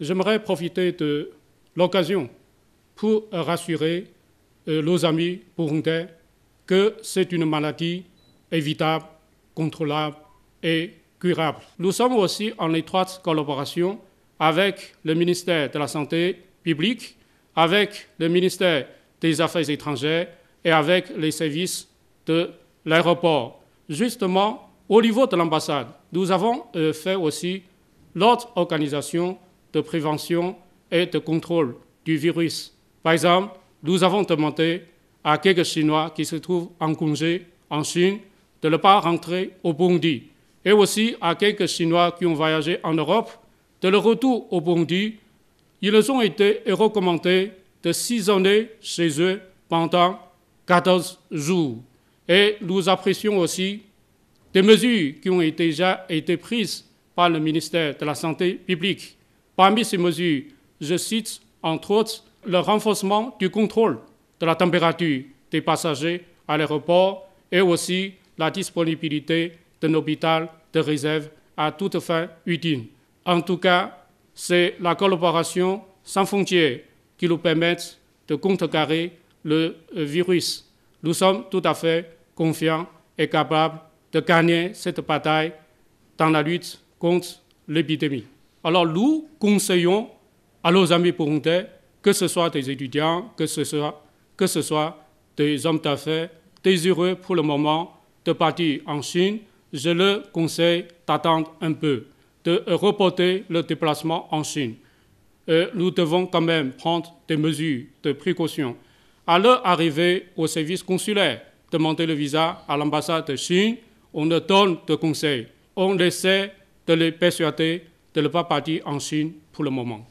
j'aimerais profiter de l'occasion pour rassurer euh, nos amis burundais que c'est une maladie évitable, contrôlable et curable. Nous sommes aussi en étroite collaboration avec le ministère de la Santé publique, avec le ministère des Affaires étrangères et avec les services de l'aéroport. Justement, au niveau de l'ambassade, nous avons euh, fait aussi l'autre organisation de prévention et de contrôle du virus. Par exemple, nous avons demandé à quelques Chinois qui se trouvent en congé en Chine de ne pas rentrer au Bondi et aussi à quelques Chinois qui ont voyagé en Europe de le retour au Bondi. Ils ont été recommandés de s'isoler chez eux pendant 14 jours. Et nous apprécions aussi des mesures qui ont déjà été prises par le ministère de la Santé publique Parmi ces mesures, je cite entre autres le renforcement du contrôle de la température des passagers à l'aéroport et aussi la disponibilité d'un hôpital de réserve à toute fin utile. En tout cas, c'est la collaboration sans frontières qui nous permet de contrecarrer le virus. Nous sommes tout à fait confiants et capables de gagner cette bataille dans la lutte contre l'épidémie. Alors nous conseillons à nos amis burundais, que ce soit des étudiants, que ce soit, des hommes d'affaires désireux pour le moment de partir en Chine, je leur conseille d'attendre un peu, de reporter le déplacement en Chine. Euh, nous devons quand même prendre des mesures de précaution. À leur arrivée au service consulaire, demander le visa à l'ambassade de Chine, on ne donne de conseils. On essaie de les persuader de ne pas partir en Chine pour le moment.